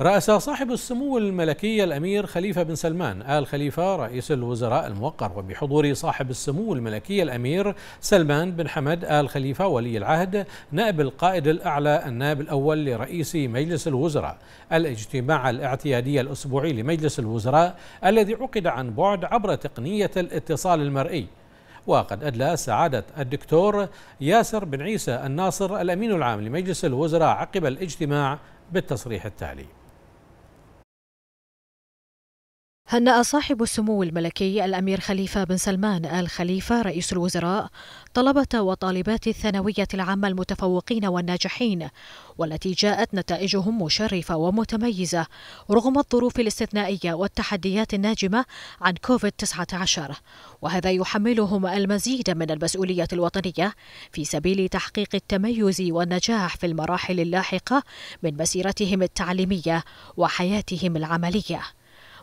رأس صاحب السمو الملكي الأمير خليفة بن سلمان آل خليفة رئيس الوزراء الموقر وبحضور صاحب السمو الملكي الأمير سلمان بن حمد آل خليفة ولي العهد نائب القائد الأعلى النائب الأول لرئيس مجلس الوزراء الاجتماع الاعتيادي الأسبوعي لمجلس الوزراء الذي عقد عن بعد عبر تقنية الاتصال المرئي وقد أدلى سعادة الدكتور ياسر بن عيسى الناصر الأمين العام لمجلس الوزراء عقب الاجتماع بالتصريح التالي هنأ صاحب السمو الملكي الأمير خليفة بن سلمان آل خليفة رئيس الوزراء طلبة وطالبات الثانوية العامة المتفوقين والناجحين والتي جاءت نتائجهم مشرفة ومتميزة رغم الظروف الاستثنائية والتحديات الناجمة عن كوفيد-19 وهذا يحملهم المزيد من المسؤولية الوطنية في سبيل تحقيق التميز والنجاح في المراحل اللاحقة من مسيرتهم التعليمية وحياتهم العملية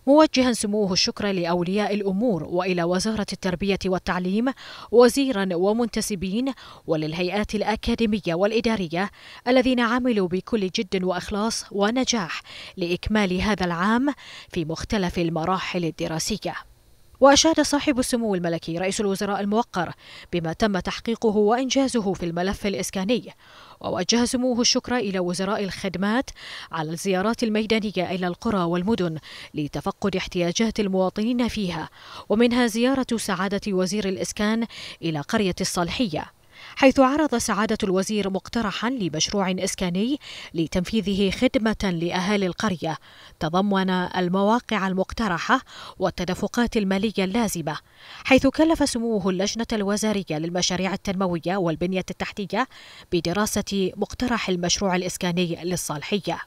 موجها سموه الشكر لأولياء الأمور وإلى وزارة التربية والتعليم وزيرا ومنتسبين وللهيئات الأكاديمية والإدارية الذين عملوا بكل جد وإخلاص ونجاح لإكمال هذا العام في مختلف المراحل الدراسية وأشاد صاحب السمو الملكي رئيس الوزراء الموقر بما تم تحقيقه وإنجازه في الملف الإسكاني ووجه سموه الشكر إلى وزراء الخدمات على الزيارات الميدانية إلى القرى والمدن لتفقد احتياجات المواطنين فيها ومنها زيارة سعادة وزير الإسكان إلى قرية الصالحية حيث عرض سعادة الوزير مقترحا لمشروع إسكاني لتنفيذه خدمة لأهالي القرية تضمن المواقع المقترحة والتدفقات المالية اللازمة حيث كلف سموه اللجنة الوزارية للمشاريع التنموية والبنية التحتية بدراسة مقترح المشروع الإسكاني للصالحية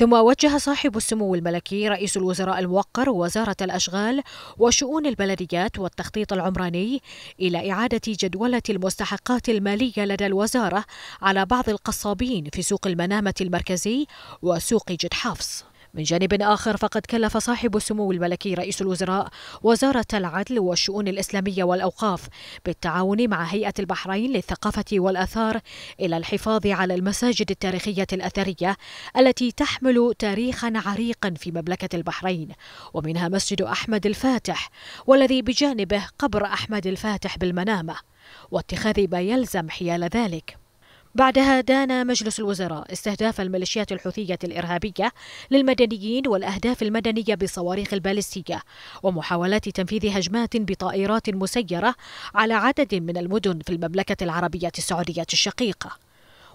ثم وجه صاحب السمو الملكي رئيس الوزراء الموقر وزارة الأشغال وشؤون البلديات والتخطيط العمراني إلى إعادة جدولة المستحقات المالية لدى الوزارة على بعض القصابين في سوق المنامة المركزي وسوق جد حفص من جانب آخر فقد كلف صاحب السمو الملكي رئيس الوزراء وزارة العدل والشؤون الإسلامية والأوقاف بالتعاون مع هيئة البحرين للثقافة والأثار إلى الحفاظ على المساجد التاريخية الأثرية التي تحمل تاريخا عريقا في مملكة البحرين ومنها مسجد أحمد الفاتح والذي بجانبه قبر أحمد الفاتح بالمنامة واتخاذ ما يلزم حيال ذلك بعدها دان مجلس الوزراء استهداف الميليشيات الحوثية الإرهابية للمدنيين والأهداف المدنية بصواريخ البالستية ومحاولات تنفيذ هجمات بطائرات مسيرة على عدد من المدن في المملكة العربية السعودية الشقيقة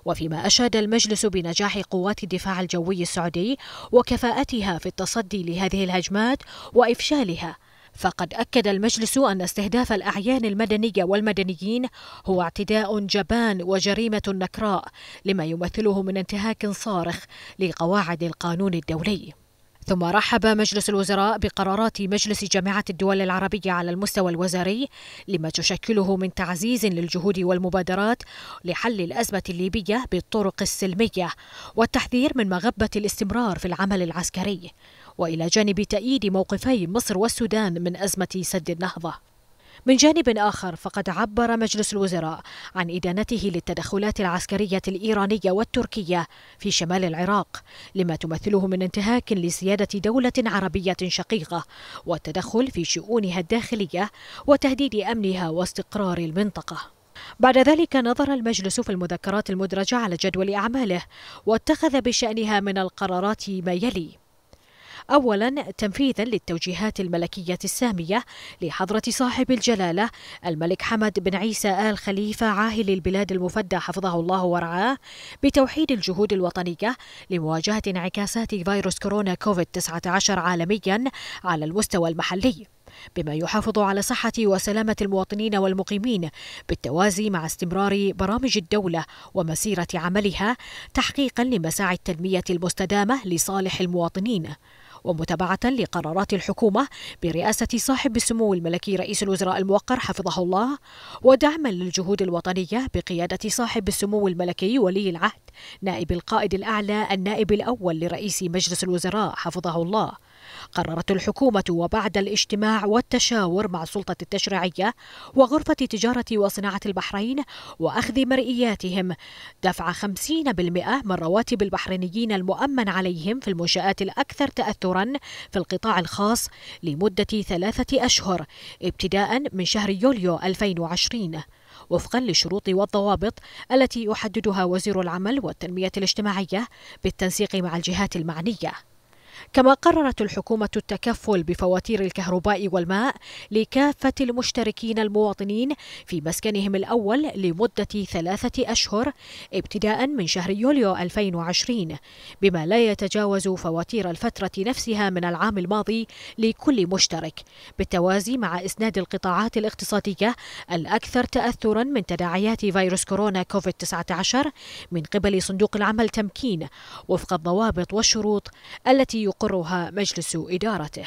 وفيما أشاد المجلس بنجاح قوات الدفاع الجوي السعودي وكفاءتها في التصدي لهذه الهجمات وإفشالها فقد أكد المجلس أن استهداف الأعيان المدنية والمدنيين هو اعتداء جبان وجريمة نكراء لما يمثله من انتهاك صارخ لقواعد القانون الدولي ثم رحب مجلس الوزراء بقرارات مجلس جامعة الدول العربية على المستوى الوزاري لما تشكله من تعزيز للجهود والمبادرات لحل الأزمة الليبية بالطرق السلمية والتحذير من مغبة الاستمرار في العمل العسكري والى جانب تأييد موقفي مصر والسودان من ازمه سد النهضه. من جانب آخر فقد عبر مجلس الوزراء عن إدانته للتدخلات العسكرية الإيرانية والتركية في شمال العراق لما تمثله من انتهاك لسيادة دولة عربية شقيقة والتدخل في شؤونها الداخلية وتهديد أمنها واستقرار المنطقة بعد ذلك نظر المجلس في المذكرات المدرجة على جدول أعماله واتخذ بشأنها من القرارات ما يلي أولا تنفيذا للتوجيهات الملكية السامية لحضرة صاحب الجلالة الملك حمد بن عيسى آل خليفة عاهل البلاد المفدى حفظه الله ورعاه بتوحيد الجهود الوطنية لمواجهة انعكاسات فيروس كورونا كوفيد 19 عالميا على المستوى المحلي بما يحافظ على صحة وسلامة المواطنين والمقيمين بالتوازي مع استمرار برامج الدولة ومسيرة عملها تحقيقا لمساعي التنمية المستدامة لصالح المواطنين ومتابعة لقرارات الحكومة برئاسة صاحب السمو الملكي رئيس الوزراء الموقر حفظه الله ودعما للجهود الوطنية بقيادة صاحب السمو الملكي ولي العهد نائب القائد الأعلى النائب الأول لرئيس مجلس الوزراء حفظه الله قررت الحكومة وبعد الاجتماع والتشاور مع السلطة التشريعية وغرفة تجارة وصناعة البحرين وأخذ مرئياتهم دفع 50% من رواتب البحرينيين المؤمن عليهم في المنشآت الأكثر تأثرا في القطاع الخاص لمدة ثلاثة أشهر ابتداء من شهر يوليو 2020 وفقا للشروط والضوابط التي يحددها وزير العمل والتنمية الاجتماعية بالتنسيق مع الجهات المعنية كما قررت الحكومة التكفل بفواتير الكهرباء والماء لكافة المشتركين المواطنين في مسكنهم الأول لمدة ثلاثة أشهر ابتداء من شهر يوليو 2020 بما لا يتجاوز فواتير الفترة نفسها من العام الماضي لكل مشترك بالتوازي مع إسناد القطاعات الاقتصادية الأكثر تأثرا من تداعيات فيروس كورونا كوفيد 19 من قبل صندوق العمل تمكين وفق الضوابط والشروط التي يقرها مجلس إدارته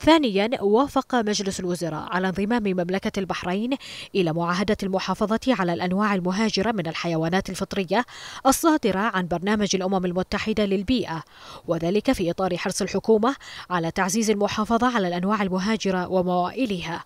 ثانيا وافق مجلس الوزراء على انضمام مملكة البحرين إلى معاهدة المحافظة على الأنواع المهاجرة من الحيوانات الفطرية الصادرة عن برنامج الأمم المتحدة للبيئة وذلك في إطار حرص الحكومة على تعزيز المحافظة على الأنواع المهاجرة وموائلها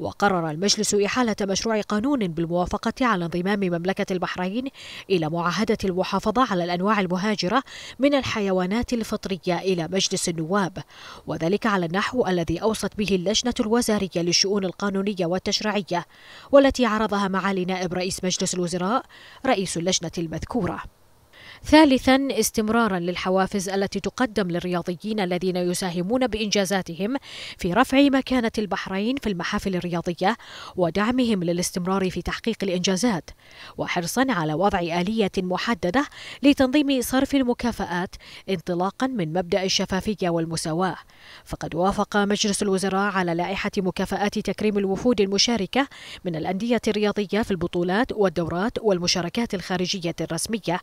وقرر المجلس إحالة مشروع قانون بالموافقة على انضمام مملكة البحرين إلى معاهدة المحافظة على الأنواع المهاجرة من الحيوانات الفطرية إلى مجلس النواب وذلك على النحو الذي أوصت به اللجنة الوزارية للشؤون القانونية والتشريعية والتي عرضها معالي نائب رئيس مجلس الوزراء رئيس اللجنة المذكورة ثالثا استمرارا للحوافز التي تقدم للرياضيين الذين يساهمون بإنجازاتهم في رفع مكانة البحرين في المحافل الرياضية ودعمهم للاستمرار في تحقيق الإنجازات وحرصا على وضع آلية محددة لتنظيم صرف المكافآت انطلاقا من مبدأ الشفافية والمساواة فقد وافق مجلس الوزراء على لائحة مكافآت تكريم الوفود المشاركة من الأندية الرياضية في البطولات والدورات والمشاركات الخارجية الرسمية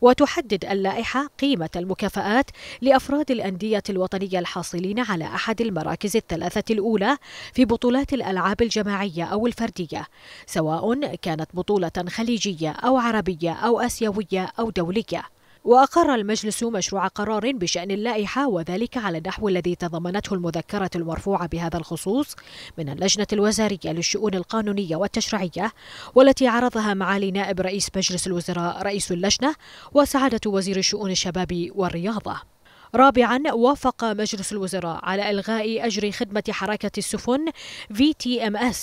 وت تحدد اللائحة قيمة المكافآت لأفراد الأندية الوطنية الحاصلين على أحد المراكز الثلاثة الأولى في بطولات الألعاب الجماعية أو الفردية سواء كانت بطولة خليجية أو عربية أو آسيوية أو دولية وأقر المجلس مشروع قرار بشأن اللائحة وذلك على النحو الذي تضمنته المذكرة المرفوعة بهذا الخصوص من اللجنة الوزارية للشؤون القانونية والتشريعية والتي عرضها معالي نائب رئيس مجلس الوزراء رئيس اللجنة وسعادة وزير الشؤون الشباب والرياضة رابعا وافق مجلس الوزراء على إلغاء أجر خدمة حركة السفن VTMS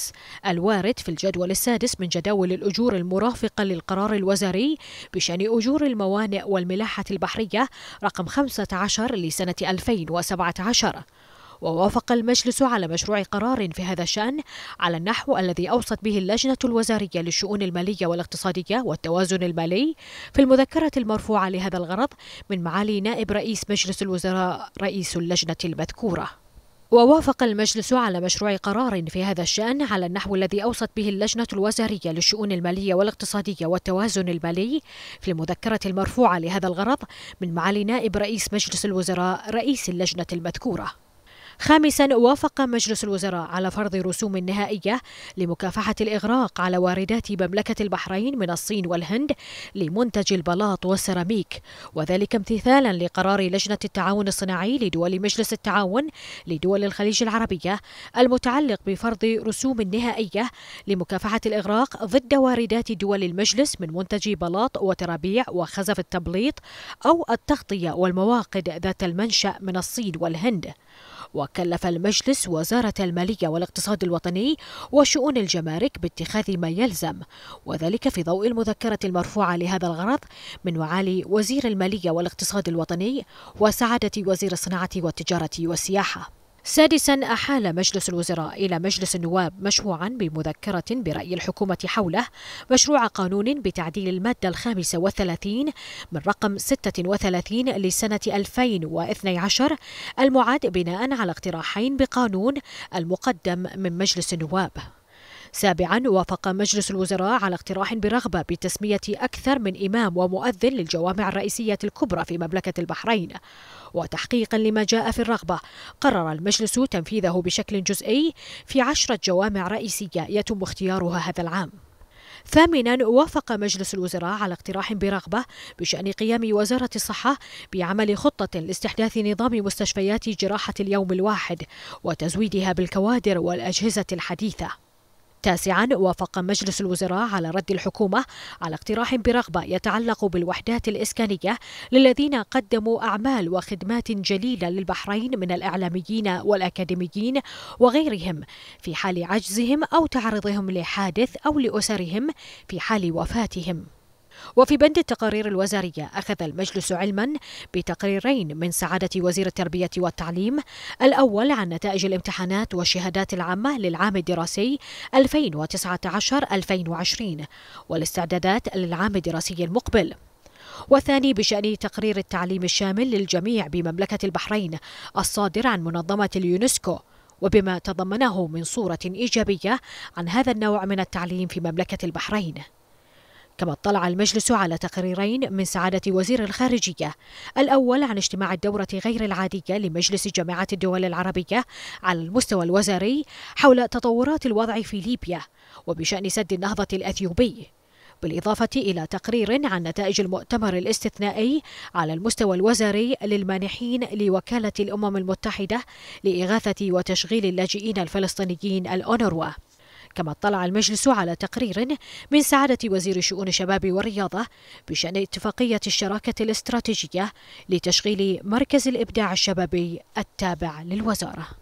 الوارد في الجدول السادس من جداول الأجور المرافقة للقرار الوزاري بشأن أجور الموانئ والملاحة البحرية رقم 15 لسنة 2017 ووافق المجلس على مشروع قرار في هذا الشأن على النحو الذي أوصت به اللجنة الوزارية للشؤون المالية والاقتصادية والتوازن المالي في المذكرة المرفوعة لهذا الغرض من معالي نائب رئيس مجلس الوزراء رئيس اللجنة المذكورة ووافق المجلس على مشروع قرار في هذا الشأن على النحو الذي أوصت به اللجنة الوزارية للشؤون المالية والاقتصادية والتوازن المالي في المذكرة المرفوعة لهذا الغرض من معالي نائب رئيس مجلس الوزراء رئيس اللجنة المذكورة خامسا وافق مجلس الوزراء على فرض رسوم نهائية لمكافحة الإغراق على واردات مملكة البحرين من الصين والهند لمنتج البلاط والسيراميك وذلك امتثالا لقرار لجنة التعاون الصناعي لدول مجلس التعاون لدول الخليج العربية المتعلق بفرض رسوم نهائية لمكافحة الإغراق ضد واردات دول المجلس من منتج بلاط وترابيع وخزف التبليط أو التغطية والمواقد ذات المنشأ من الصين والهند وكلف المجلس وزارة المالية والاقتصاد الوطني وشؤون الجمارك باتخاذ ما يلزم وذلك في ضوء المذكرة المرفوعة لهذا الغرض من معالي وزير المالية والاقتصاد الوطني وسعادة وزير الصناعة والتجارة والسياحة سادسا أحال مجلس الوزراء إلى مجلس النواب مشروعا بمذكرة برأي الحكومة حوله مشروع قانون بتعديل المادة الخامسة والثلاثين من رقم وثلاثين لسنة 2012 المعاد بناء على اقتراحين بقانون المقدم من مجلس النواب سابعا وافق مجلس الوزراء على اقتراح برغبة بتسمية أكثر من إمام ومؤذن للجوامع الرئيسية الكبرى في مملكة البحرين وتحقيقا لما جاء في الرغبة قرر المجلس تنفيذه بشكل جزئي في عشرة جوامع رئيسية يتم اختيارها هذا العام ثامنا وافق مجلس الوزراء على اقتراح برغبة بشأن قيام وزارة الصحة بعمل خطة لاستحداث نظام مستشفيات جراحة اليوم الواحد وتزويدها بالكوادر والأجهزة الحديثة تاسعا وافق مجلس الوزراء على رد الحكومة على اقتراح برغبة يتعلق بالوحدات الإسكانية للذين قدموا أعمال وخدمات جليلة للبحرين من الإعلاميين والأكاديميين وغيرهم في حال عجزهم أو تعرضهم لحادث أو لأسرهم في حال وفاتهم وفي بند التقارير الوزارية أخذ المجلس علما بتقريرين من سعادة وزير التربية والتعليم الأول عن نتائج الامتحانات والشهادات العامة للعام الدراسي 2019-2020 والاستعدادات للعام الدراسي المقبل والثاني بشأن تقرير التعليم الشامل للجميع بمملكة البحرين الصادر عن منظمة اليونسكو وبما تضمنه من صورة إيجابية عن هذا النوع من التعليم في مملكة البحرين كما اطلع المجلس على تقريرين من سعادة وزير الخارجية الأول عن اجتماع الدورة غير العادية لمجلس جامعة الدول العربية على المستوى الوزاري حول تطورات الوضع في ليبيا وبشأن سد النهضة الأثيوبي بالإضافة إلى تقرير عن نتائج المؤتمر الاستثنائي على المستوى الوزاري للمانحين لوكالة الأمم المتحدة لإغاثة وتشغيل اللاجئين الفلسطينيين الأونروا كما اطلع المجلس على تقرير من سعادة وزير شؤون الشباب والرياضة بشأن اتفاقية الشراكة الاستراتيجية لتشغيل مركز الإبداع الشبابي التابع للوزارة